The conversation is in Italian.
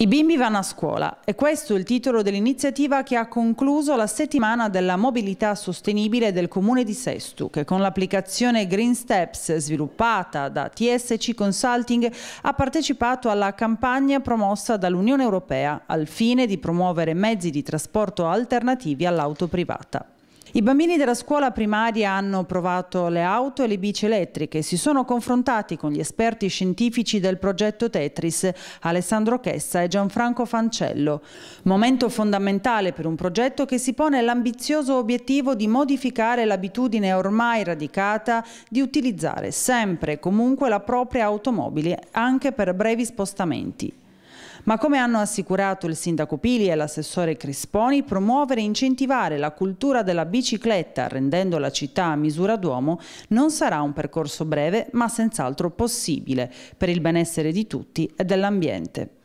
I bimbi vanno a scuola e questo è il titolo dell'iniziativa che ha concluso la settimana della mobilità sostenibile del comune di Sestu, che con l'applicazione Green Steps sviluppata da TSC Consulting ha partecipato alla campagna promossa dall'Unione Europea al fine di promuovere mezzi di trasporto alternativi all'auto privata. I bambini della scuola primaria hanno provato le auto e le bici elettriche, si sono confrontati con gli esperti scientifici del progetto Tetris, Alessandro Chessa e Gianfranco Fancello. Momento fondamentale per un progetto che si pone l'ambizioso obiettivo di modificare l'abitudine ormai radicata di utilizzare sempre e comunque la propria automobile anche per brevi spostamenti. Ma come hanno assicurato il sindaco Pili e l'assessore Crisponi, promuovere e incentivare la cultura della bicicletta rendendo la città a misura d'uomo non sarà un percorso breve ma senz'altro possibile per il benessere di tutti e dell'ambiente.